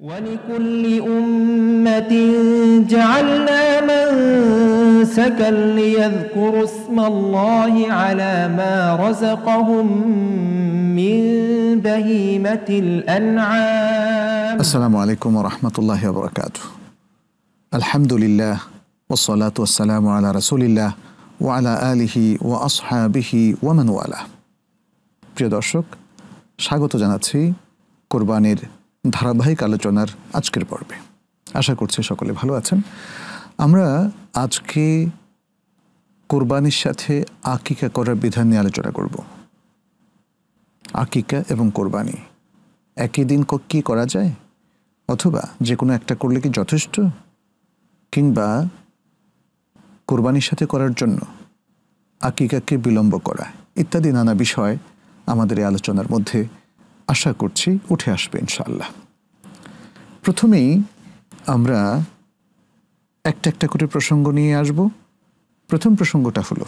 ولكل أمة جعلنا منسكا ليذكروا اسم الله على ما رزقهم من بهيمة الأنعام السلام عليكم ورحمة الله وبركاته الحمد لله والصلاة والسلام على رسول الله وعلى آله وأصحابه ومن والاه بجد أشرك স্বাগত জানাচ্ছি قربانير ধারাবাহিক আলোচনার আজকের পর্বে আশা করছি সকলে ভালো আছেন আমরা আজকে কোরবানির সাথে আকিকা করার বিধান নিয়ে আলোচনা করব আকিকা এবং কোরবানি একই দিন কি করা যায় অথবা যে কোনো একটা করলে কি যথেষ্ট কিংবা কোরবানির সাথে করার জন্য আকিকাকে বিলম্ব করা ইত্যাদি নানা বিষয় আমাদের এই আলোচনার মধ্যে আশা করছি উঠে আসবে ইনশাল্লাহ প্রথমেই আমরা একটা একটা করে প্রসঙ্গ নিয়ে আসব প্রথম প্রসঙ্গটা হলো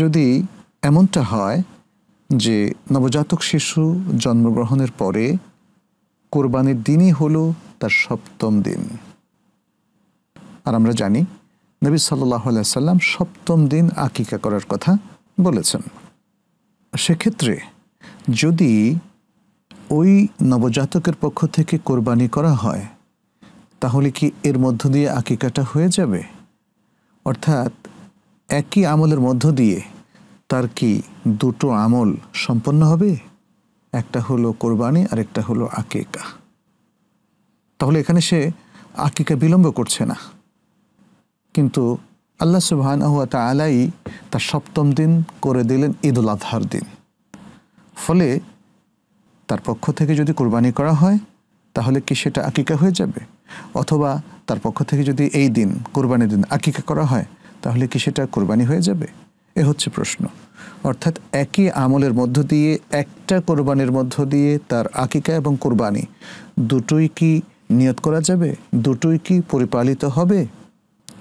যদি এমনটা হয় যে নবজাতক শিশু জন্মগ্রহণের পরে কোরবানির দিনই হলো তার সপ্তম দিন আর আমরা জানি নবী সাল্লাহ সাল্লাম সপ্তম দিন আকিকা করার কথা বলেছেন সেক্ষেত্রে যদি ওই নবজাতকের পক্ষ থেকে কোরবানি করা হয় তাহলে কি এর মধ্য দিয়ে আকিকাটা হয়ে যাবে অর্থাৎ একই আমলের মধ্য দিয়ে তার কি দুটো আমল সম্পন্ন হবে একটা হলো কোরবানি আর একটা হলো আকিকা তাহলে এখানে সে আকিকা বিলম্ব করছে না কিন্তু আল্লাহ সুবাহ আলাই তার সপ্তম দিন করে দিলেন ঈদুল আধহার দিন ফলে তার পক্ষ থেকে যদি কোরবানি করা হয় তাহলে কি সেটা আকিকা হয়ে যাবে অথবা তার পক্ষ থেকে যদি এই দিন কোরবানির দিন আকিকা করা হয় তাহলে কি সেটা কোরবানি হয়ে যাবে এ হচ্ছে প্রশ্ন অর্থাৎ একই আমলের মধ্য দিয়ে একটা কোরবানির মধ্য দিয়ে তার আকিকা এবং কোরবানি দুটোই কি নিয়ত করা যাবে দুটোই কি পরিপালিত হবে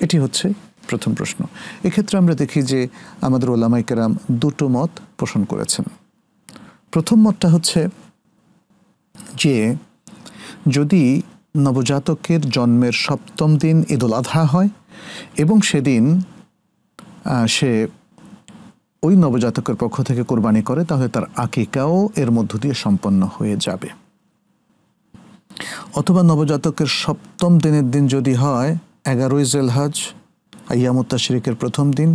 এটি হচ্ছে প্রথম প্রশ্ন এক্ষেত্রে আমরা দেখি যে আমাদের ওলামাইকেরাম দুটো মত পোষণ করেছেন প্রথম মতটা হচ্ছে যে যদি নবজাতকের জন্মের সপ্তম দিন ঈদুল আধা হয় এবং সেদিন সে ওই নবজাতকের পক্ষ থেকে কোরবানি করে তাহলে তার আকিকাও এর মধ্য দিয়ে সম্পন্ন হয়ে যাবে অথবা নবজাতকের সপ্তম দিনের দিন যদি হয় এগারোই জেলহাজ আইয়ামুত্তা শিরিকের প্রথম দিন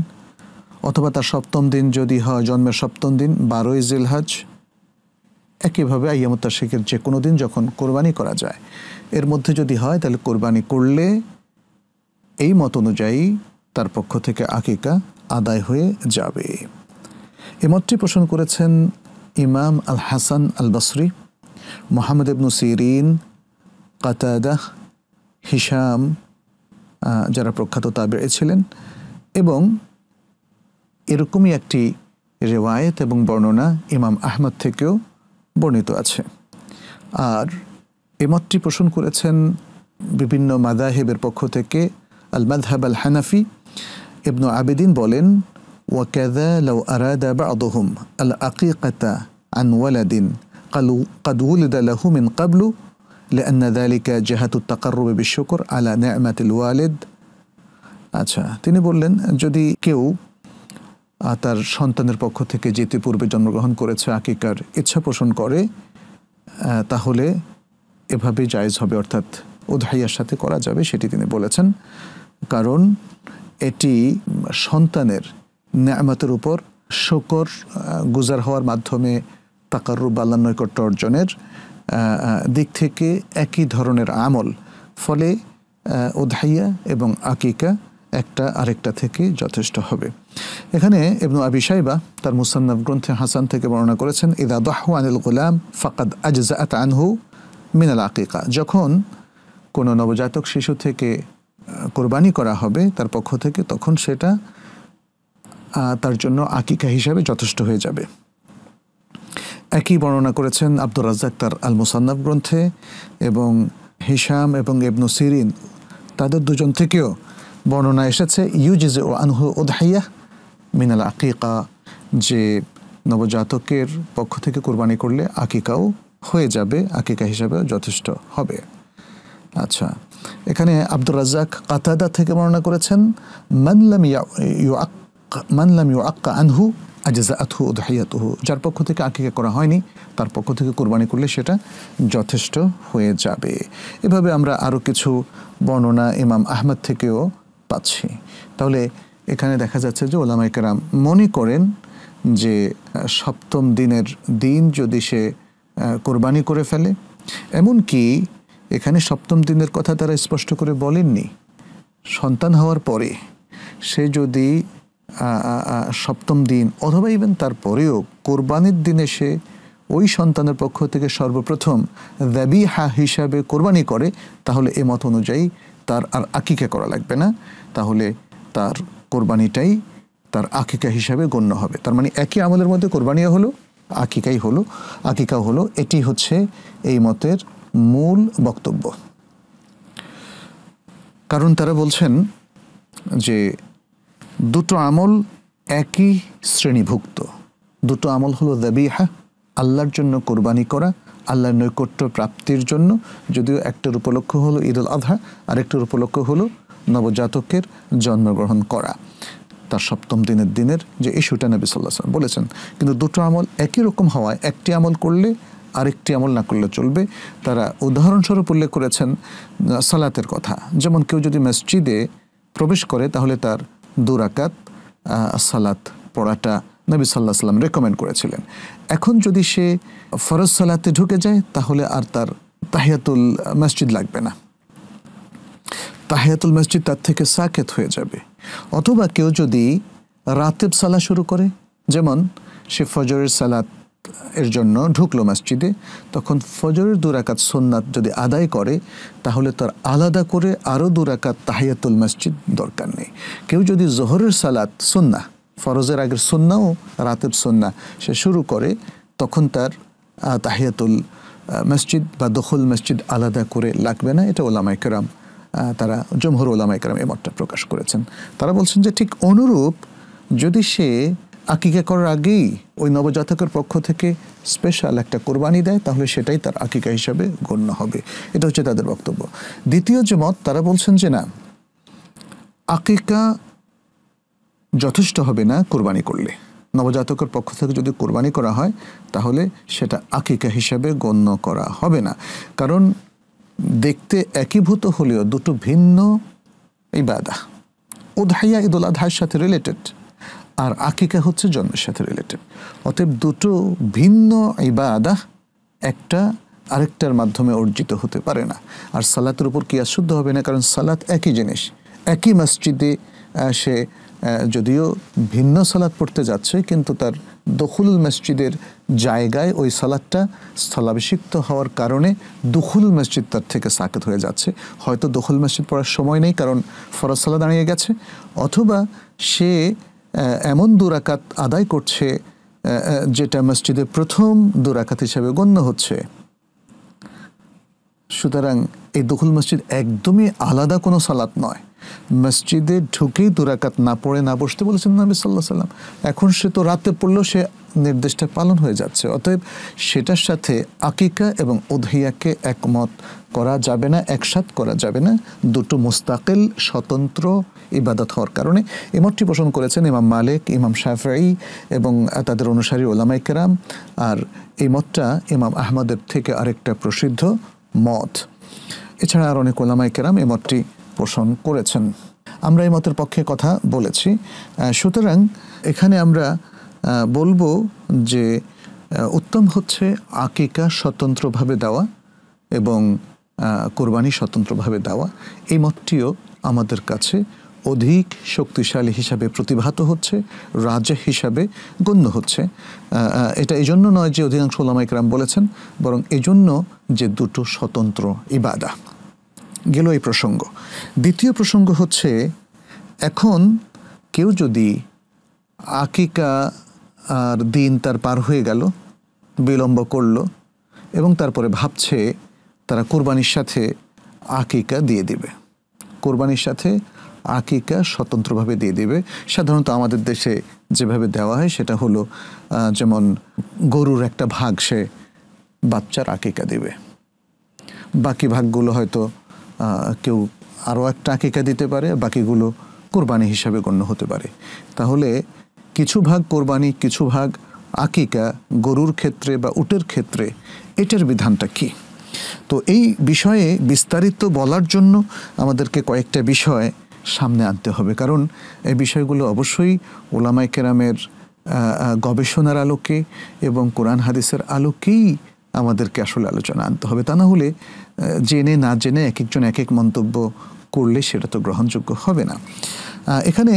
অথবা তার সপ্তম দিন যদি হয় জন্মের সপ্তম দিন বারোই জেলহাজ একইভাবে আইয়ামত শেখের যে কোনো দিন যখন কোরবানি করা যায় এর মধ্যে যদি হয় তাহলে কোরবানি করলে এই মত অনুযায়ী তার পক্ষ থেকে আকিকা আদায় হয়ে যাবে এ মতটি পোষণ করেছেন ইমাম আল হাসান আল বসরি মোহাম্মদ ইবনু সিরিন কাতাদাহ হিসাম যারা প্রখ্যাত তাবে ছিলেন এবং এরকমই একটি রেওয়ায়ত এবং বর্ণনা ইমাম আহমদ থেকেও বর্ণিত আছে আর এমতটি পোষণ করেছেন বিভিন্ন মাদাহেবের পক্ষ থেকে আল মাদহাব আল হানাফি ইবনু আবেদিন বলেন ওয়াকাদা লাউ আরাদা বা আদহুম আল আকিকাতা আন ওয়ালাদিন কালু قد ولد له من قبل لأن ذلك جهة التقرب بالشكر على نعمة الوالد আচ্ছা তিনি বললেন যদি কেউ তার সন্তানের পক্ষ থেকে যেতে পূর্বে জন্মগ্রহণ করেছে আকিকার ইচ্ছা পোষণ করে তাহলে এভাবে জায়জ হবে অর্থাৎ উধাইয়ার সাথে করা যাবে সেটি তিনি বলেছেন কারণ এটি সন্তানের ন্যামতের উপর শকর গুজার হওয়ার মাধ্যমে তাকারু বাল্লান্নৈকট্য অর্জনের দিক থেকে একই ধরনের আমল ফলে উধাইয়া এবং আকিকা একটা আরেকটা থেকে যথেষ্ট হবে এখানে এবনু আবি সাইবা তার মুসান্নাফ গ্রন্থে হাসান থেকে বর্ণনা করেছেন ইদা দাহু আনিল গুলাম ফাকাদ আজাত আনহু মিনাল আকিকা যখন কোনো নবজাতক শিশু থেকে কোরবানি করা হবে তার পক্ষ থেকে তখন সেটা তার জন্য আকিকা হিসাবে যথেষ্ট হয়ে যাবে একই বর্ণনা করেছেন আব্দুর রাজ্জাক তার আল মুসান্নাফ গ্রন্থে এবং হিসাম এবং এবনু সিরিন তাদের দুজন থেকেও বর্ণনা এসেছে ইউজিজ ও আনহু ওধাইয়া মিনাল আকিকা যে নবজাতকের পক্ষ থেকে কোরবানি করলে আকিকাও হয়ে যাবে আকিকা হিসাবেও যথেষ্ট হবে আচ্ছা এখানে আব্দুর রাজ্জাক কাতাদা থেকে বর্ণনা করেছেন মানলাম ইউ মানলাম ইউ আক্কা আনহু আজেজা আতহু উদাহিয়াতহু যার পক্ষ থেকে আকিকা করা হয়নি তার পক্ষ থেকে কোরবানি করলে সেটা যথেষ্ট হয়ে যাবে এভাবে আমরা আরও কিছু বর্ণনা ইমাম আহমদ থেকেও পাচ্ছি তাহলে এখানে দেখা যাচ্ছে যে ওলামাইকারাম মনে করেন যে সপ্তম দিনের দিন যদি সে কোরবানি করে ফেলে এমনকি এখানে সপ্তম দিনের কথা তারা স্পষ্ট করে বলেননি সন্তান হওয়ার পরে সে যদি সপ্তম দিন অথবা ইভেন তারপরেও কোরবানির দিনে সে ওই সন্তানের পক্ষ থেকে সর্বপ্রথম হা হিসাবে কোরবানি করে তাহলে এ মত অনুযায়ী তার আর আকিকা করা লাগবে না তাহলে তার কোরবানিটাই তার আকিকা হিসাবে গণ্য হবে তার মানে একই আমলের মধ্যে কোরবানিও হলো আকিকাই হলো আকিকা হলো এটি হচ্ছে এই মতের মূল বক্তব্য কারণ তারা বলছেন যে দুটো আমল একই শ্রেণীভুক্ত দুটো আমল হলো দাবিহা আল্লাহর জন্য কোরবানি করা আল্লাহর নৈকট্য প্রাপ্তির জন্য যদিও একটার উপলক্ষ হলো ঈদ উল আধা আরেকটার উপলক্ষ হলো নবজাতকের জন্মগ্রহণ করা তার সপ্তম দিনের দিনের যে ইস্যুটা নবী সাল্লাহ বলেছেন কিন্তু দুটো আমল একই রকম হওয়ায় একটি আমল করলে আরেকটি আমল না করলে চলবে তারা উদাহরণস্বরূপ উল্লেখ করেছেন সালাতের কথা যেমন কেউ যদি মসজিদে প্রবেশ করে তাহলে তার দুরাকাত সালাত পড়াটা নবী সাল্লাহ সাল্লাম রেকমেন্ড করেছিলেন এখন যদি সে ফরজ সালাতে ঢুকে যায় তাহলে আর তার তাহিয়াতুল মসজিদ লাগবে না তাহিয়াতুল মসজিদ তার থেকে সাকেত হয়ে যাবে অথবা কেউ যদি রাতেব সালা শুরু করে যেমন সে ফজরের সালাত এর জন্য ঢুকলো মসজিদে তখন ফজরের দুরাকাত সোননাথ যদি আদায় করে তাহলে তার আলাদা করে আরও দুরাকাত তাহিয়াতুল মসজিদ দরকার নেই কেউ যদি জোহরের সালাত সোননা ফরজের আগের সুন্নাও রাতেব সুন্না সে শুরু করে তখন তার তাহিয়াতুল মসজিদ বা দখল মসজিদ আলাদা করে লাগবে না এটা ওলামাইকেরাম তারা জমহুর ওলামা একরাম এ মতটা প্রকাশ করেছেন তারা বলছেন যে ঠিক অনুরূপ যদি সে আকিকা করার আগেই ওই নবজাতকের পক্ষ থেকে স্পেশাল একটা কোরবানি দেয় তাহলে সেটাই তার আকিকা হিসাবে গণ্য হবে এটা হচ্ছে তাদের বক্তব্য দ্বিতীয় যে মত তারা বলছেন যে না আকিকা যথেষ্ট হবে না কোরবানি করলে নবজাতকের পক্ষ থেকে যদি কোরবানি করা হয় তাহলে সেটা আকিকা হিসাবে গণ্য করা হবে না কারণ দেখতে একীভূত হলেও দুটো ভিন্ন ইবাদা ঈদ উল আধার সাথে রিলেটেড আর আকিকা হচ্ছে জন্মের সাথে রিলেটেড অতএব দুটো ভিন্ন ইবাদা একটা আরেকটার মাধ্যমে অর্জিত হতে পারে না আর সালাতের উপর কি শুদ্ধ হবে না কারণ সালাত একই জিনিস একই মসজিদে সে যদিও ভিন্ন সালাত পড়তে যাচ্ছে কিন্তু তার দখুল মসজিদের জায়গায় ওই সালাদটা স্থলাভিষিক্ত হওয়ার কারণে দখুল মসজিদ তার থেকে সাকেত হয়ে যাচ্ছে হয়তো দখুল মসজিদ পড়ার সময় নেই কারণ সালাদ দাঁড়িয়ে গেছে অথবা সে এমন দুরাকাত আদায় করছে যেটা মসজিদের প্রথম দুরাকাত হিসেবে গণ্য হচ্ছে সুতরাং এই দখুল মসজিদ একদমই আলাদা কোনো সালাত নয় মসজিদে ঢুকেই দুরাকাত না পড়ে না বসতে বলেছেন নবী সাল্লাহ সাল্লাম এখন সে তো রাতে পড়লেও সে নির্দেশটা পালন হয়ে যাচ্ছে অতএব সেটার সাথে আকিকা এবং উধিয়াকে একমত করা যাবে না একসাথ করা যাবে না দুটো মুস্তাকিল স্বতন্ত্র ইবাদত হওয়ার কারণে এমতটি পোষণ করেছেন ইমাম মালিক ইমাম শাফাই এবং তাদের অনুসারী ওলামাই কেরাম আর এই মতটা ইমাম আহমদের থেকে আরেকটা প্রসিদ্ধ মত এছাড়া আর অনেক ওলামাই কেরাম এ মতটি পোষণ করেছেন আমরা এই মতের পক্ষে কথা বলেছি সুতরাং এখানে আমরা বলবো যে উত্তম হচ্ছে আকিকা স্বতন্ত্রভাবে দেওয়া এবং কোরবানি স্বতন্ত্রভাবে দেওয়া এই মতটিও আমাদের কাছে অধিক শক্তিশালী হিসাবে প্রতিভাত হচ্ছে রাজা হিসাবে গণ্য হচ্ছে এটা এই জন্য নয় যে অধিকাংশ ওলামাইকরাম বলেছেন বরং এজন্য যে দুটো স্বতন্ত্র ইবাদা গেল এই প্রসঙ্গ দ্বিতীয় প্রসঙ্গ হচ্ছে এখন কেউ যদি আকিকা আর দিন তার পার হয়ে গেল বিলম্ব করল এবং তারপরে ভাবছে তারা কোরবানির সাথে আকিকা দিয়ে দেবে কোরবানির সাথে আকিকা স্বতন্ত্রভাবে দিয়ে দেবে সাধারণত আমাদের দেশে যেভাবে দেওয়া হয় সেটা হলো যেমন গরুর একটা ভাগ সে বাচ্চার আকিকা দেবে বাকি ভাগগুলো হয়তো কেউ আরও একটা আকিকা দিতে পারে বাকিগুলো কোরবানি হিসাবে গণ্য হতে পারে তাহলে কিছু ভাগ কোরবানি কিছু ভাগ আকিকা গরুর ক্ষেত্রে বা উটের ক্ষেত্রে এটার বিধানটা কী তো এই বিষয়ে বিস্তারিত বলার জন্য আমাদেরকে কয়েকটা বিষয় সামনে আনতে হবে কারণ এই বিষয়গুলো অবশ্যই ওলামাই কেরামের গবেষণার আলোকে এবং কোরআন হাদিসের আলোকেই আমাদেরকে আসলে আলোচনা আনতে হবে তা না হলে জেনে না জেনে এক একজন এক এক মন্তব্য করলে সেটা তো গ্রহণযোগ্য হবে না এখানে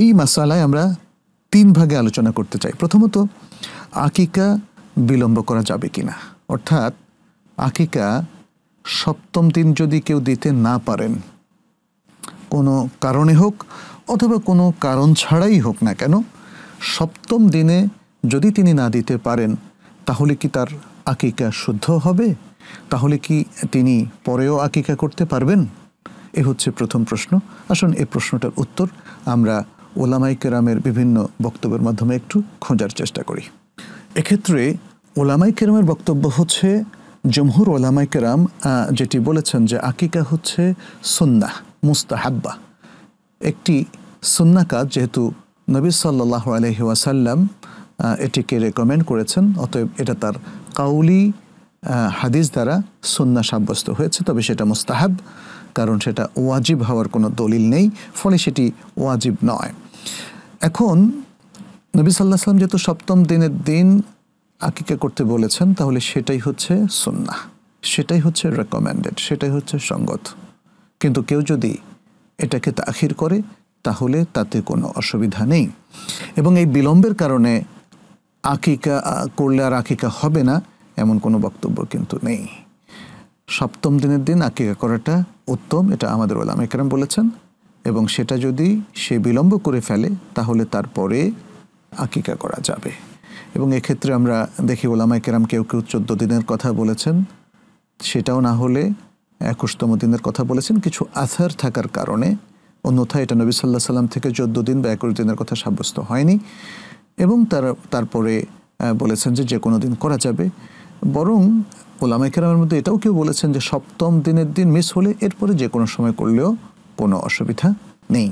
এই মাসালায় আমরা তিন ভাগে আলোচনা করতে চাই প্রথমত আকিকা বিলম্ব করা যাবে কি না অর্থাৎ আকিকা সপ্তম দিন যদি কেউ দিতে না পারেন কোনো কারণে হোক অথবা কোনো কারণ ছাড়াই হোক না কেন সপ্তম দিনে যদি তিনি না দিতে পারেন তাহলে কি তার আকিকা শুদ্ধ হবে তাহলে কি তিনি পরেও আকিকা করতে পারবেন এ হচ্ছে প্রথম প্রশ্ন আসুন এই প্রশ্নটার উত্তর আমরা ওলামাইকেরামের বিভিন্ন বক্তব্যের মাধ্যমে একটু খোঁজার চেষ্টা করি এক্ষেত্রে ওলামাইকেরামের বক্তব্য হচ্ছে জমহুর ওলামাইকেরাম যেটি বলেছেন যে আকিকা হচ্ছে সুন্না মুস্তাহাব্বা একটি সুন্না কাজ যেহেতু নবী সাল্লাহ আলহিহাসাল্লাম এটিকে রেকমেন্ড করেছেন অতএব এটা তার কাউলি হাদিস দ্বারা সন্না সাব্যস্ত হয়েছে তবে সেটা মোস্তাহাব কারণ সেটা ওয়াজিব হওয়ার কোনো দলিল নেই ফলে সেটি ওয়াজিব নয় এখন নবী সাল্লাহ সাল্লাম যেহেতু সপ্তম দিনের দিন আকিকা করতে বলেছেন তাহলে সেটাই হচ্ছে সন্না সেটাই হচ্ছে রেকমেন্ডেড সেটাই হচ্ছে সঙ্গত কিন্তু কেউ যদি এটাকে তাখির করে তাহলে তাতে কোনো অসুবিধা নেই এবং এই বিলম্বের কারণে আকিকা করলে আর আকিকা হবে না এমন কোনো বক্তব্য কিন্তু নেই সপ্তম দিনের দিন আকিকা করাটা উত্তম এটা আমাদের ওলাম একরম বলেছেন এবং সেটা যদি সে বিলম্ব করে ফেলে তাহলে তারপরে আকিকা করা যাবে এবং এক্ষেত্রে আমরা দেখি ওলামা একরাম কেউ কেউ চোদ্দ দিনের কথা বলেছেন সেটাও না হলে একুশতম দিনের কথা বলেছেন কিছু আসার থাকার কারণে অন্যথায় এটা নবী সাল্লাহ সাল্লাম থেকে চোদ্দ দিন বা একুশ দিনের কথা সাব্যস্ত হয়নি এবং তার তারপরে বলেছেন যে যে কোনো দিন করা যাবে বরং ওলামাইকেরামের মধ্যে এটাও কেউ বলেছেন যে সপ্তম দিনের দিন মিস হলে এরপরে যে কোনো সময় করলেও কোনো অসুবিধা নেই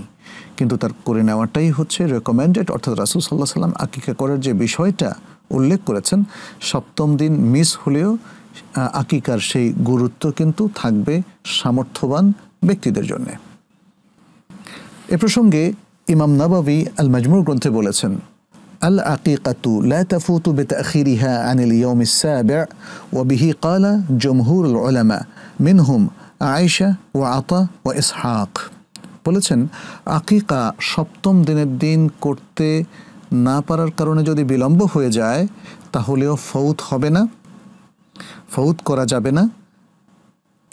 কিন্তু তার করে নেওয়াটাই হচ্ছে রেকমেন্ডেড অর্থাৎ রাসুল সাল্লাহ সাল্লাম আকিকা করার যে বিষয়টা উল্লেখ করেছেন সপ্তম দিন মিস হলেও আকিকার সেই গুরুত্ব কিন্তু থাকবে সামর্থ্যবান ব্যক্তিদের জন্যে এ প্রসঙ্গে ইমাম নাবাবি আল মাজমুর গ্রন্থে বলেছেন العقيقة لا تفوت بتأخيرها عن اليوم السابع وبه قال جمهور العلماء منهم আয়েশা ও আতা ও ইসহাক বলেছেন আকিকা সপ্তম দিনের দিন করতে না পারার কারণে যদি বিলম্ব হয়ে যায় তাহলেও ফৌত হবে না ফৌত করা যাবে না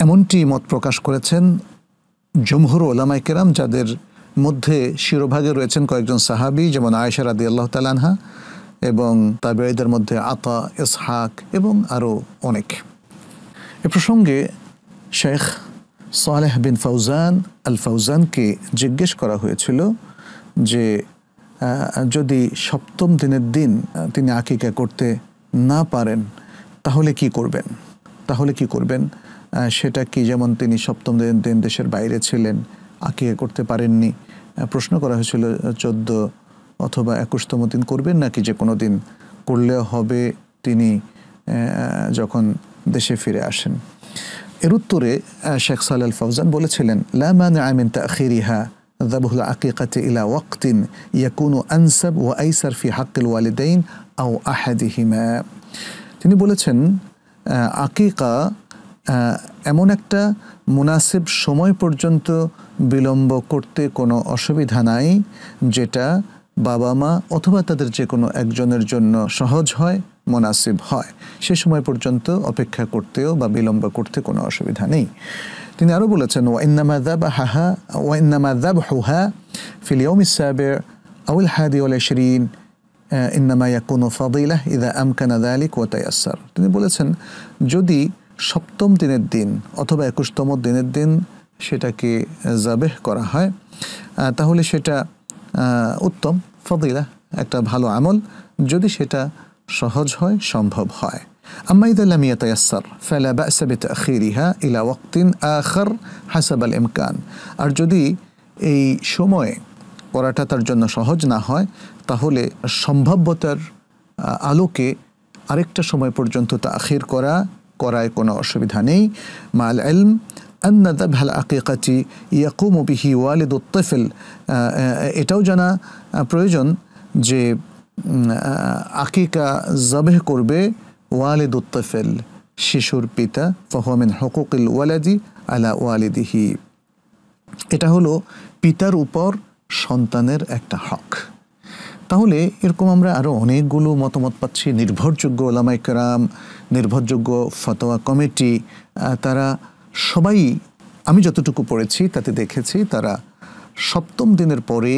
এমনটি মত প্রকাশ করেছেন জমহুর ওলামাইকেরাম যাদের মধ্যে শিরোভাগে রয়েছেন কয়েকজন সাহাবি যেমন আয়েশা রাদি আল্লাহ তালানহা এবং তাবেঈদের মধ্যে আতা ইসহাক এবং আরও অনেক এ প্রসঙ্গে শেখ সালেহ বিন ফৌজান আল ফৌজানকে জিজ্ঞেস করা হয়েছিল যে যদি সপ্তম দিনের দিন তিনি আকিকা করতে না পারেন তাহলে কি করবেন তাহলে কি করবেন সেটা কি যেমন তিনি সপ্তম দিন দেশের বাইরে ছিলেন আঁকিয়ে করতে পারেননি প্রশ্ন করা হয়েছিল চোদ্দ অথবা একুশতম দিন করবেন নাকি যে কোনো দিন করলে হবে তিনি যখন দেশে ফিরে আসেন এর উত্তরে শেখ সালাল ফৌজান বলেছিলেন লামান আমিন তাখিরিহা ذبح العقيقة إلى وقت يكون أنسب وأيسر في حق الوالدين أو أحدهما তিনি বলেছেন আকিকা এমন একটা মুনাসিব সময় পর্যন্ত বিলম্ব করতে কোনো অসুবিধা নাই যেটা বাবা মা অথবা তাদের যে কোনো একজনের জন্য সহজ হয় মুনাসিব হয় সে সময় পর্যন্ত অপেক্ষা করতেও বা বিলম্ব করতে কোনো অসুবিধা নেই তিনি আরও বলেছেন ওয়াইন্নামাদাব হাহা ওয়াইন্নামাদাব হুহা ফিলিয়মিস আউল হাদি ওল শরীন ইন্নামা ইয়াকুনু ফাদিলাহ ইদা আমকানা দালিক ওয়াতায়াসার তিনি বলেছেন যদি সপ্তম দিনের দিন অথবা একুশতম দিনের দিন সেটাকে জাবেহ করা হয় তাহলে সেটা উত্তম ফদিলা একটা ভালো আমল যদি সেটা সহজ হয় সম্ভব হয় أما إذا لم يتيسر فلا بأس بتأخيرها إلى وقت آخر حسب الإمكان আর যদি এই সময়ে পড়াটা তার জন্য সহজ না হয় তাহলে সম্ভাব্যতার আলোকে আরেকটা সময় পর্যন্ত তা আখির করা করায় কোনো অসুবিধা নেই মাল এলম আন্না দাবহাল আকিকাচি ইয়াকুম বিহি ওয়ালিদ উত্তফেল এটাও জানা প্রয়োজন যে আকিকা জবেহ করবে ওয়ালিদ উত্তফেল শিশুর পিতা ফহমিন হকুকিল ওয়ালাদি আলা ওয়ালিদিহি এটা হলো পিতার উপর সন্তানের একটা হক তাহলে এরকম আমরা আরও অনেকগুলো মতামত পাচ্ছি নির্ভরযোগ্য ওলামাইকরাম নির্ভরযোগ্য ফতোয়া কমিটি তারা সবাই আমি যতটুকু পড়েছি তাতে দেখেছি তারা সপ্তম দিনের পরে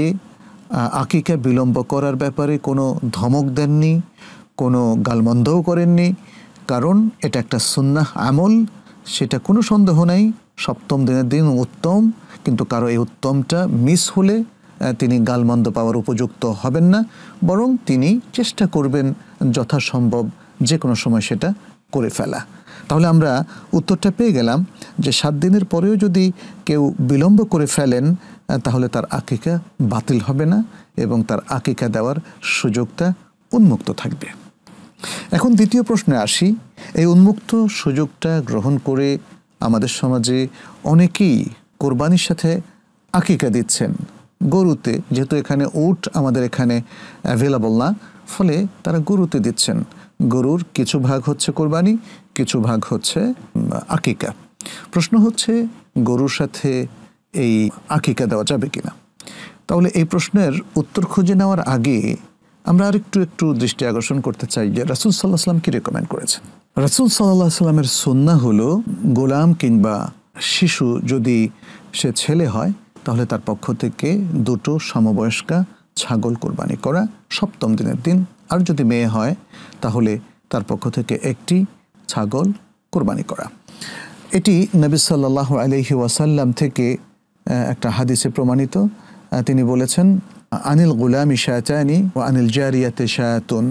আকিকা বিলম্ব করার ব্যাপারে কোনো ধমক দেননি কোনো গালমন্দও করেননি কারণ এটা একটা সুন্নাহ আমল সেটা কোনো সন্দেহ নাই সপ্তম দিনের দিন উত্তম কিন্তু কারো এই উত্তমটা মিস হলে তিনি গালমন্দ পাওয়ার উপযুক্ত হবেন না বরং তিনি চেষ্টা করবেন যথাসম্ভব যে কোনো সময় সেটা করে ফেলা তাহলে আমরা উত্তরটা পেয়ে গেলাম যে সাত দিনের পরেও যদি কেউ বিলম্ব করে ফেলেন তাহলে তার আকিকা বাতিল হবে না এবং তার আকিকা দেওয়ার সুযোগটা উন্মুক্ত থাকবে এখন দ্বিতীয় প্রশ্নে আসি এই উন্মুক্ত সুযোগটা গ্রহণ করে আমাদের সমাজে অনেকেই কোরবানির সাথে আকিকা দিচ্ছেন গরুতে যেহেতু এখানে উট আমাদের এখানে অ্যাভেলেবল না ফলে তারা গরুতে দিচ্ছেন গরুর কিছু ভাগ হচ্ছে কোরবানি কিছু ভাগ হচ্ছে আকিকা প্রশ্ন হচ্ছে গরুর সাথে এই আকিকা দেওয়া যাবে কিনা তাহলে এই প্রশ্নের উত্তর খুঁজে নেওয়ার আগে আমরা আরেকটু একটু দৃষ্টি আকর্ষণ করতে চাই যে রাসুল সাল্লাহ সাল্লাম কি রেকমেন্ড করেছেন রাসুল সাল্লাহ সাল্লামের সন্না হলো গোলাম কিংবা শিশু যদি সে ছেলে হয় তাহলে তার পক্ষ থেকে দুটো সমবয়স্কা ছাগল কোরবানি করা সপ্তম দিনের দিন আর যদি মেয়ে হয় তাহলে তার পক্ষ থেকে একটি ছাগল কোরবানি করা এটি নবী সাল্লাহ আলহি ওয়াসাল্লাম থেকে একটা হাদিসে প্রমাণিত তিনি বলেছেন আনিল গুলামি শায়তানি ও আনিল জারিয়াতে শায়াতুন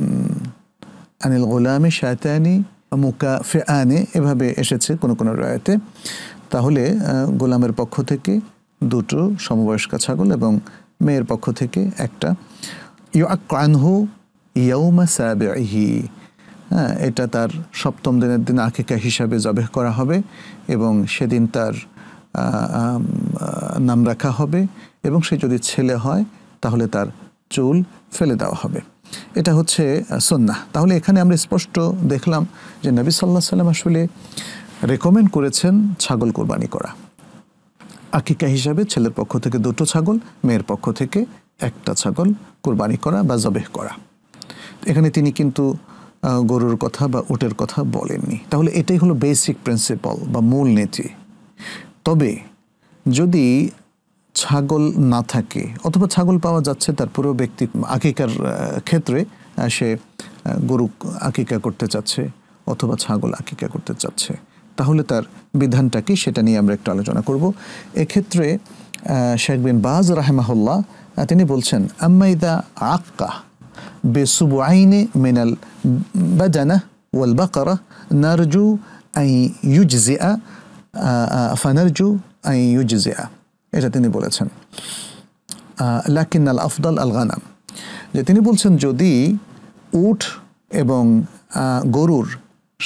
আনিল গুলামি শায়তানি মুকা ফে আনে এভাবে এসেছে কোনো কোনো রায়তে তাহলে গোলামের পক্ষ থেকে দুটো সমবয়স্কা ছাগল এবং মেয়ের পক্ষ থেকে একটা ইউ আক্রানহু ইয়ৌমা সাবেহি হ্যাঁ এটা তার সপ্তম দিনের দিন আকিকা হিসাবে জবেহ করা হবে এবং সেদিন তার নাম রাখা হবে এবং সে যদি ছেলে হয় তাহলে তার চুল ফেলে দেওয়া হবে এটা হচ্ছে সন্না তাহলে এখানে আমরা স্পষ্ট দেখলাম যে নবী সাল্লাহ সাল্লাম আসলে রেকমেন্ড করেছেন ছাগল কোরবানি করা আকিকা হিসাবে ছেলের পক্ষ থেকে দুটো ছাগল মেয়ের পক্ষ থেকে একটা ছাগল কোরবানি করা বা জবেহ করা এখানে তিনি কিন্তু গরুর কথা বা উটের কথা বলেননি তাহলে এটাই হলো বেসিক প্রিন্সিপাল বা মূল নীতি তবে যদি ছাগল না থাকে অথবা ছাগল পাওয়া যাচ্ছে তার পুরো ব্যক্তি আকিকার ক্ষেত্রে সে গরু আকিকা করতে চাচ্ছে অথবা ছাগল আকিকা করতে চাচ্ছে তাহলে তার বিধানটা কি সেটা নিয়ে আমরা একটু আলোচনা করবো এক্ষেত্রে শেখ বিন বাজ রাহেমাহুল্লাহ তিনি বলছেন আম্মাইদা আক্কা بسبعين من البدنة والبقرة نرجو أن يجزئ فنرجو أن يجزئ এটা তিনি বলেছেন লাকিন আল আফদাল আল গানাম যে তিনি বলছেন যদি উট এবং গরুর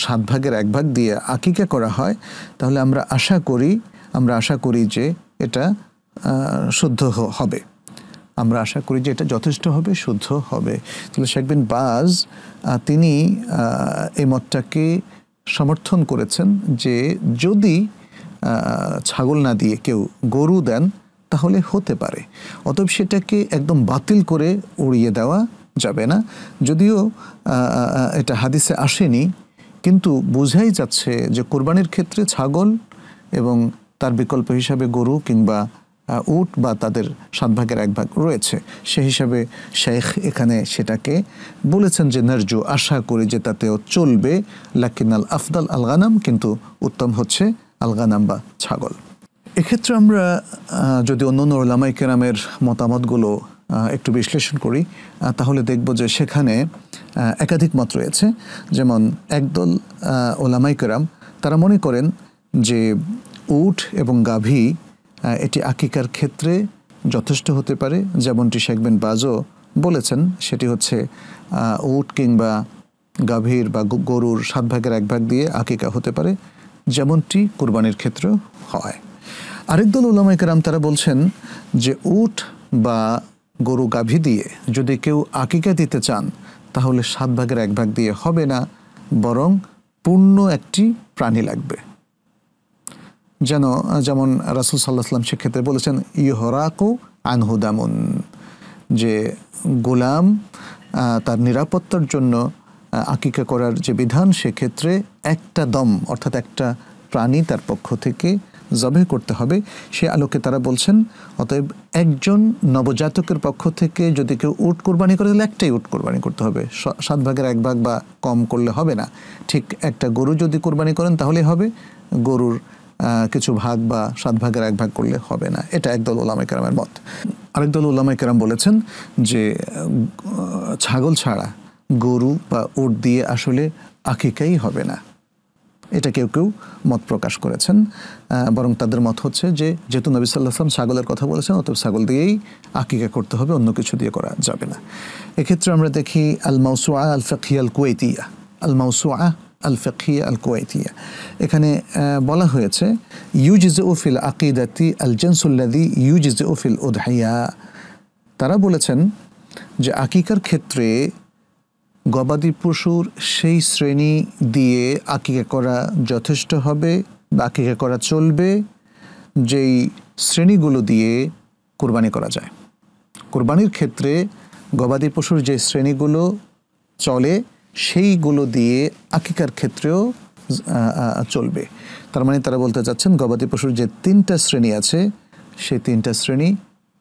সাত ভাগের এক ভাগ দিয়ে আকিকা করা হয় তাহলে আমরা আশা করি আমরা আশা করি যে এটা শুদ্ধ হবে আমরা আশা করি যে এটা যথেষ্ট হবে শুদ্ধ হবে তাহলে শেখ বিন বাজ তিনি এই মতটাকে সমর্থন করেছেন যে যদি ছাগল না দিয়ে কেউ গরু দেন তাহলে হতে পারে অতএব সেটাকে একদম বাতিল করে উড়িয়ে দেওয়া যাবে না যদিও এটা হাদিসে আসেনি কিন্তু বোঝাই যাচ্ছে যে কোরবানির ক্ষেত্রে ছাগল এবং তার বিকল্প হিসাবে গরু কিংবা উট বা তাদের সাত ভাগের এক ভাগ রয়েছে সে হিসাবে শেখ এখানে সেটাকে বলেছেন যে নার্জু আশা করি যে তাতেও চলবে আল আফদাল আলগানাম কিন্তু উত্তম হচ্ছে আলগানাম বা ছাগল এক্ষেত্রে আমরা যদি অন্য অন্য ওলামাই কেরামের মতামতগুলো একটু বিশ্লেষণ করি তাহলে দেখব যে সেখানে একাধিক মত রয়েছে যেমন একদল ওলামাই কেরাম তারা মনে করেন যে উট এবং গাভী এটি আকিকার ক্ষেত্রে যথেষ্ট হতে পারে যেমনটি শেখবেন বাজও বলেছেন সেটি হচ্ছে উট কিংবা গাভীর বা গরুর সাত ভাগের এক ভাগ দিয়ে আকিকা হতে পারে যেমনটি কোরবানির ক্ষেত্রে হয় আরেক দল উলামাইকার তারা বলছেন যে উট বা গরু গাভী দিয়ে যদি কেউ আকিকা দিতে চান তাহলে সাত ভাগের এক ভাগ দিয়ে হবে না বরং পূর্ণ একটি প্রাণী লাগবে যেন যেমন রাসুল সাল্লাহাম সেক্ষেত্রে বলেছেন ইহরাকু আনহুদামুন যে গোলাম তার নিরাপত্তার জন্য আকিকা করার যে বিধান সেক্ষেত্রে একটা দম অর্থাৎ একটা প্রাণী তার পক্ষ থেকে জবে করতে হবে সে আলোকে তারা বলছেন অতএব একজন নবজাতকের পক্ষ থেকে যদি কেউ উট কোরবানি করে তাহলে একটাই উট কোরবানি করতে হবে সাত ভাগের এক ভাগ বা কম করলে হবে না ঠিক একটা গরু যদি কোরবানি করেন তাহলে হবে গরুর কিছু ভাগ বা সাত ভাগের এক ভাগ করলে হবে না এটা একদল ওলামা কেরামের মত আরেক দল ওলামা কেরাম বলেছেন যে ছাগল ছাড়া গরু বা উট দিয়ে আসলে আকিকাই হবে না এটা কেউ কেউ মত প্রকাশ করেছেন বরং তাদের মত হচ্ছে যে যেহেতু নবী সাল্লাহাম ছাগলের কথা বলেছেন অত ছাগল দিয়েই আকিকা করতে হবে অন্য কিছু দিয়ে করা যাবে না এক্ষেত্রে আমরা দেখি আল মাউসুয়া আল ফাকিয়া আল কুয়েতিয়া আল মাউসুয়া আল ফকিয়া আল কোয়েতিয়া এখানে বলা হয়েছে ইউজিজ উফিল আকিদাতি আল জেনসুল্লাদি ইউজিজ উফিল উদহাইয়া তারা বলেছেন যে আকিকার ক্ষেত্রে গবাদি পশুর সেই শ্রেণী দিয়ে আকিকা করা যথেষ্ট হবে বা আকিকা করা চলবে যেই শ্রেণীগুলো দিয়ে কোরবানি করা যায় কোরবানির ক্ষেত্রে গবাদি পশুর যে শ্রেণীগুলো চলে সেইগুলো দিয়ে আকিকার ক্ষেত্রেও চলবে তার মানে তারা বলতে চাচ্ছেন গবাদি পশুর যে তিনটা শ্রেণী আছে সেই তিনটা শ্রেণী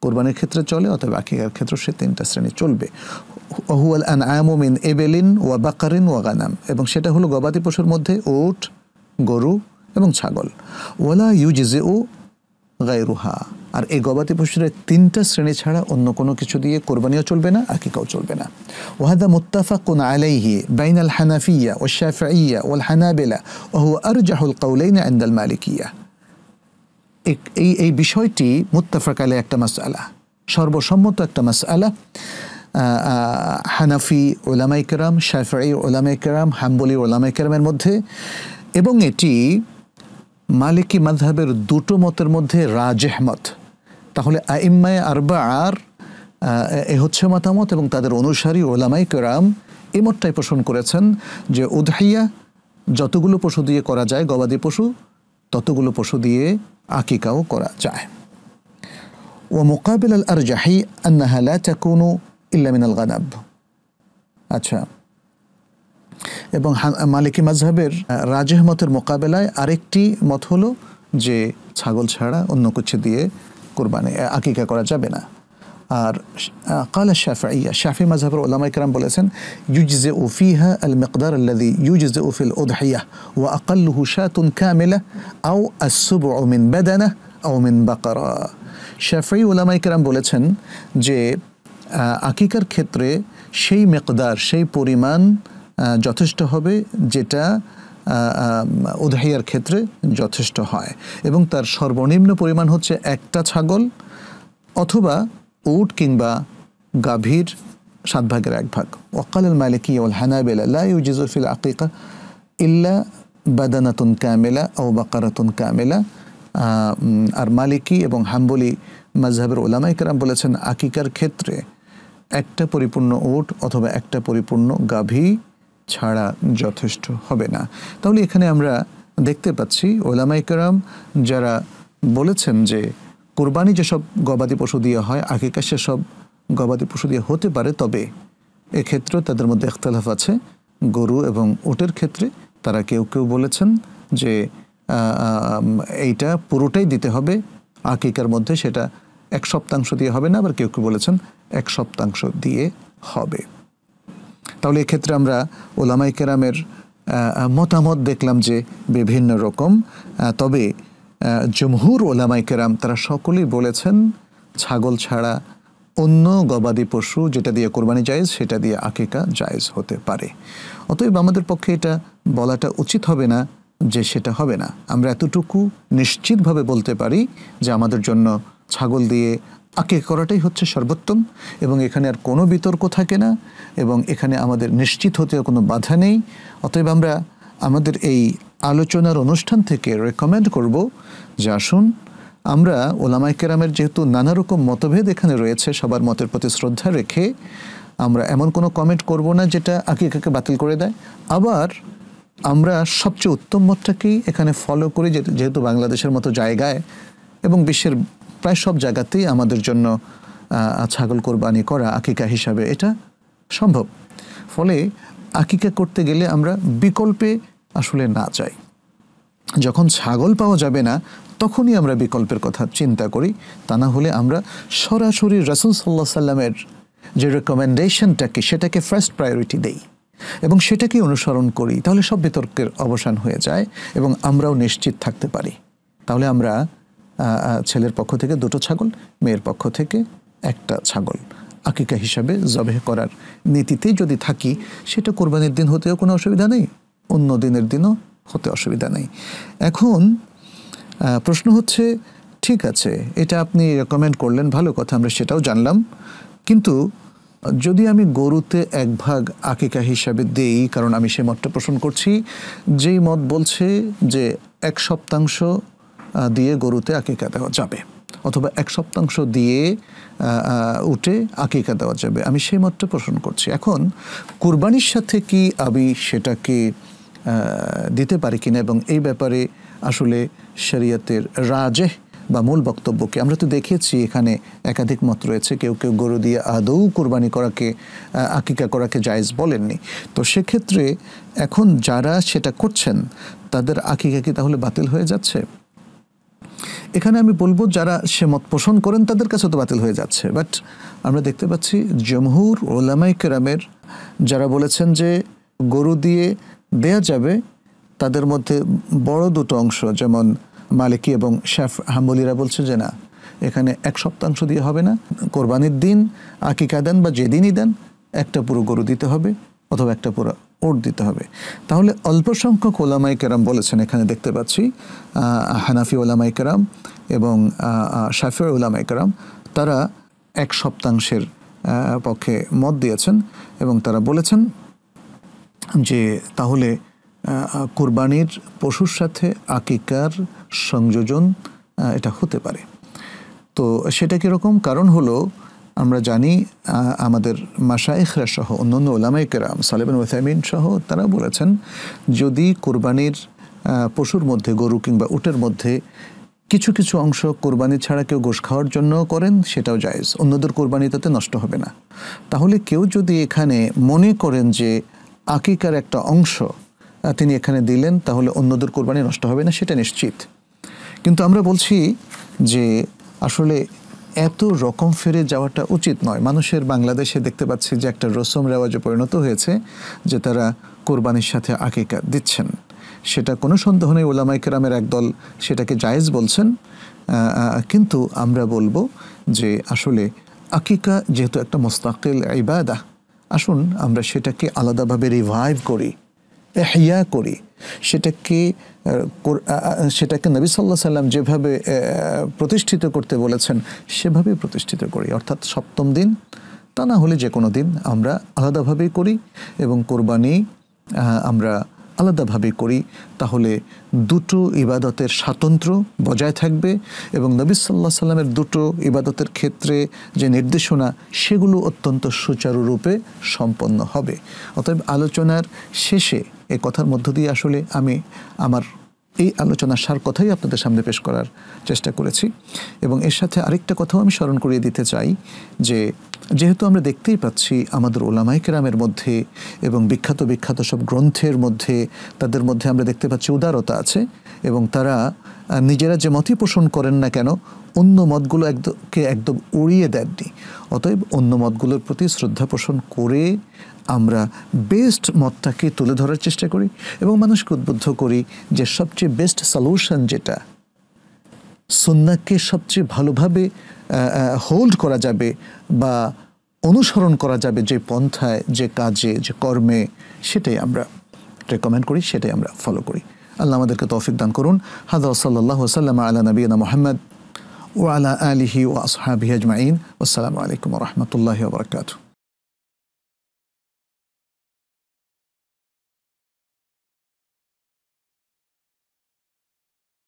কোরবানির ক্ষেত্রে চলে অথবা আকিকার ক্ষেত্রে সে তিনটা শ্রেণী চলবে হুয়াল অ্যান আয়ামিন এবেলিন ওয়া বাকারিন ওয়া গানাম এবং সেটা হলো গবাদি পশুর মধ্যে ওট গরু এবং ছাগল ওয়ালা ইউজিজে ও গায়রুহা আর এই গবাদি পশুরা তিনটা শ্রেণী ছাড়া অন্য কোনো কিছু দিয়ে কোরবানিও চলবে না আকিকাও চলবে না ওহাদা কোন আলাইহি বাইন আল হানাফিয়া ও শাফাইয়া ওল হানাবেলা আর জাহুল কাউলাইন আন্দাল মালিকিয়া এই এই বিষয়টি মুত্তাফাক আলে একটা মাস আলা সর্বসম্মত একটা মাস আলা হানাফি কেরাম শাফাই কেরাম হাম্বলি কেরামের মধ্যে এবং এটি মালিকি মাধহাবের দুটো মতের মধ্যে আহমদ তাহলে আইম্মায় আরবা আর এ হচ্ছে মতামত এবং তাদের অনুসারী ওলামাই কেরাম এ মতটাই পোষণ করেছেন যে উধাইয়া যতগুলো পশু দিয়ে করা যায় গবাদি পশু ততগুলো পশু দিয়ে আকিকাও করা যায় ও মোকাবিল আল আর জাহি আন্নাহালা চাকুনু ইল্লামিন আল গানাব আচ্ছা এবং মালিকী মাঝহাবের রাজহমতের মোকাবেলায় আরেকটি মত হলো যে ছাগল ছাড়া অন্য কিছু দিয়ে কুরবানি আকিকা করা যাবে না আর قال الشافعيه الشافعي مذهب العلماء کرام বলেছেন يجزئ فيها المقدار الذي يجزئ في الأضحية وأقله شاة كاملة أو السبع من بدنة أو من بقرة الشافعي علماء ইকরাম বলেছেন যে আকিকার ক্ষেত্রে সেই مقدار সেই পরিমাণ যথেষ্ট হবে যেটা উদহাইয়ার ক্ষেত্রে যথেষ্ট হয় এবং তার সর্বনিম্ন পরিমাণ হচ্ছে একটা ছাগল অথবা উট কিংবা গাভীর সাত ভাগের এক ভাগ ওকাল মালিকি ওল হানাবেলা লাউজিজুফিল আকিকা ইল্লা বাদানাতুন কামেলা ও বাকারাতুন কামেলা আর মালিকি এবং হাম্বলি মাজহাবের ওলামাইকারাম বলেছেন আকিকার ক্ষেত্রে একটা পরিপূর্ণ উট অথবা একটা পরিপূর্ণ গাভী ছাড়া যথেষ্ট হবে না তাহলে এখানে আমরা দেখতে পাচ্ছি ওলামাইকারাম যারা বলেছেন যে কোরবানি যেসব গবাদি পশু দিয়ে হয় আগেকার সেসব গবাদি পশু দিয়ে হতে পারে তবে এক্ষেত্রেও তাদের মধ্যে একতালাফ আছে গরু এবং ওটের ক্ষেত্রে তারা কেউ কেউ বলেছেন যে এইটা পুরোটাই দিতে হবে আকিকার মধ্যে সেটা এক সপ্তাংশ দিয়ে হবে না আবার কেউ কেউ বলেছেন এক সপ্তাংশ দিয়ে হবে তাহলে এক্ষেত্রে আমরা ওলামাই কেরামের মতামত দেখলাম যে বিভিন্ন রকম তবে জমহুর ওলামাই কেরাম তারা সকলেই বলেছেন ছাগল ছাড়া অন্য গবাদি পশু যেটা দিয়ে কোরবানি জায়েজ সেটা দিয়ে আকিকা জায়েজ হতে পারে অতএব আমাদের পক্ষে এটা বলাটা উচিত হবে না যে সেটা হবে না আমরা এতটুকু নিশ্চিতভাবে বলতে পারি যে আমাদের জন্য ছাগল দিয়ে আঁকে করাটাই হচ্ছে সর্বোত্তম এবং এখানে আর কোনো বিতর্ক থাকে না এবং এখানে আমাদের নিশ্চিত হতে কোনো বাধা নেই অতএব আমরা আমাদের এই আলোচনার অনুষ্ঠান থেকে রেকমেন্ড করব যে আসুন আমরা ওলামাই কেরামের যেহেতু নানা রকম মতভেদ এখানে রয়েছে সবার মতের প্রতি শ্রদ্ধা রেখে আমরা এমন কোনো কমেন্ট করব না যেটা একে বাতিল করে দেয় আবার আমরা সবচেয়ে উত্তম মতটাকেই এখানে ফলো করি যেহেতু বাংলাদেশের মতো জায়গায় এবং বিশ্বের প্রায় সব জায়গাতেই আমাদের জন্য ছাগল কোরবানি করা আকিকা হিসাবে এটা সম্ভব ফলে আকিকা করতে গেলে আমরা বিকল্পে আসলে না যাই যখন ছাগল পাওয়া যাবে না তখনই আমরা বিকল্পের কথা চিন্তা করি তা না হলে আমরা সরাসরি রাসুল সাল্লাহ সাল্লামের যে রেকমেন্ডেশনটাকে সেটাকে ফার্স্ট প্রায়োরিটি দেই এবং সেটাকে অনুসরণ করি তাহলে সব বিতর্কের অবসান হয়ে যায় এবং আমরাও নিশ্চিত থাকতে পারি তাহলে আমরা ছেলের পক্ষ থেকে দুটো ছাগল মেয়ের পক্ষ থেকে একটা ছাগল আকিকা হিসাবে জবেহ করার নীতিতে যদি থাকি সেটা কোরবানির দিন হতেও কোনো অসুবিধা নেই অন্য দিনের দিনও হতে অসুবিধা নেই এখন প্রশ্ন হচ্ছে ঠিক আছে এটা আপনি রেকমেন্ড করলেন ভালো কথা আমরা সেটাও জানলাম কিন্তু যদি আমি গরুতে এক ভাগ আকিকা হিসাবে দেই কারণ আমি সে মতটা পোষণ করছি যেই মত বলছে যে এক সপ্তাংশ দিয়ে গরুতে আকিকা দেওয়া যাবে অথবা এক সপ্তাংশ দিয়ে উঠে আকিকা দেওয়া যাবে আমি সেই মতটা পোষণ করছি এখন কুরবানির সাথে কি আমি সেটাকে দিতে পারি কিনা এবং এই ব্যাপারে আসলে শরীয়তের রাজেহ বা মূল বক্তব্যকে আমরা তো দেখেছি এখানে একাধিক মত রয়েছে কেউ কেউ গরু দিয়ে আদৌ কোরবানি করাকে আকিকা করাকে জায়জ বলেননি তো সেক্ষেত্রে এখন যারা সেটা করছেন তাদের আকিকা কি তাহলে বাতিল হয়ে যাচ্ছে এখানে আমি বলবো যারা সে মত পোষণ করেন তাদের কাছে তো বাতিল হয়ে যাচ্ছে বাট আমরা দেখতে পাচ্ছি জমহুর ওলামাই কেরামের যারা বলেছেন যে গরু দিয়ে দেয়া যাবে তাদের মধ্যে বড় দুটো অংশ যেমন মালিকি এবং শেফ হাম্বলিরা বলছে যে না এখানে এক সপ্তাংশ দিয়ে হবে না কোরবানির দিন আকিকা দেন বা যেদিনই দেন একটা পুরো গরু দিতে হবে অথবা একটা পুরো ওট দিতে হবে তাহলে অল্প সংখ্যক ওলামাই কেরাম বলেছেন এখানে দেখতে পাচ্ছি হানাফি ওলামাই কেরাম এবং শাফি ওলামাই কেরাম তারা এক সপ্তাংশের পক্ষে মত দিয়েছেন এবং তারা বলেছেন যে তাহলে কুরবানির পশুর সাথে আকিকার সংযোজন এটা হতে পারে তো সেটা কীরকম কারণ হলো আমরা জানি আমাদের মাসায়েখরা সহ অন্যান্য ওলামাইকেরাম সালেবান ওসাইমিন সহ তারা বলেছেন যদি কোরবানির পশুর মধ্যে গরু কিংবা উটের মধ্যে কিছু কিছু অংশ কোরবানি ছাড়া কেউ গোশ খাওয়ার জন্য করেন সেটাও জায়েজ অন্যদের কোরবানি তাতে নষ্ট হবে না তাহলে কেউ যদি এখানে মনে করেন যে আকিকার একটা অংশ তিনি এখানে দিলেন তাহলে অন্যদের কোরবানি নষ্ট হবে না সেটা নিশ্চিত কিন্তু আমরা বলছি যে আসলে এত রকম ফেরে যাওয়াটা উচিত নয় মানুষের বাংলাদেশে দেখতে পাচ্ছি যে একটা রসম রেওয়াজে পরিণত হয়েছে যে তারা কোরবানির সাথে আকিকা দিচ্ছেন সেটা কোনো সন্দেহ নেই ওলামাইকেরামের একদল সেটাকে জায়েজ বলছেন কিন্তু আমরা বলবো যে আসলে আকিকা যেহেতু একটা মোস্তাকিল ইবাদা আসুন আমরা সেটাকে আলাদাভাবে রিভাইভ করি এহিয়া করি সেটাকে সেটাকে নবী সাল্লাহ সাল্লাম যেভাবে প্রতিষ্ঠিত করতে বলেছেন সেভাবেই প্রতিষ্ঠিত করি অর্থাৎ সপ্তম দিন তা না হলে যে কোনো দিন আমরা আলাদাভাবেই করি এবং কোরবানি আমরা আলাদাভাবে করি তাহলে দুটো ইবাদতের স্বাতন্ত্র বজায় থাকবে এবং নবী সাল্লাহ সাল্লামের দুটো ইবাদতের ক্ষেত্রে যে নির্দেশনা সেগুলো অত্যন্ত সুচারুরূপে সম্পন্ন হবে অতএব আলোচনার শেষে এই কথার মধ্য দিয়ে আসলে আমি আমার এই আলোচনার সার কথাই আপনাদের সামনে পেশ করার চেষ্টা করেছি এবং এর সাথে আরেকটা কথাও আমি স্মরণ করিয়ে দিতে চাই যে যেহেতু আমরা দেখতেই পাচ্ছি আমাদের ওলামাই কেরামের মধ্যে এবং বিখ্যাত বিখ্যাত সব গ্রন্থের মধ্যে তাদের মধ্যে আমরা দেখতে পাচ্ছি উদারতা আছে এবং তারা নিজেরা যে মতই পোষণ করেন না কেন অন্য মতগুলো একদমকে একদম উড়িয়ে দেননি অতএব অন্য মতগুলোর প্রতি শ্রদ্ধা পোষণ করে আমরা বেস্ট মতটাকে তুলে ধরার চেষ্টা করি এবং মানুষকে উদ্বুদ্ধ করি যে সবচেয়ে বেস্ট সলিউশন যেটা সুন্নাকে সবচেয়ে ভালোভাবে হোল্ড করা যাবে বা অনুসরণ করা যাবে যে পন্থায় যে কাজে যে কর্মে সেটাই আমরা রেকমেন্ড করি সেটাই আমরা ফলো করি আল্লাহ আমাদেরকে তৌফিক দান করুন হাদা সাল্লাহ সাল্লাম আল্লাহ নবীনা মোহাম্মদ ও আলা আলিহি ও আসহাবি আজমাইন আসসালামু আলাইকুম রহমতুল্লাহ বরকাতু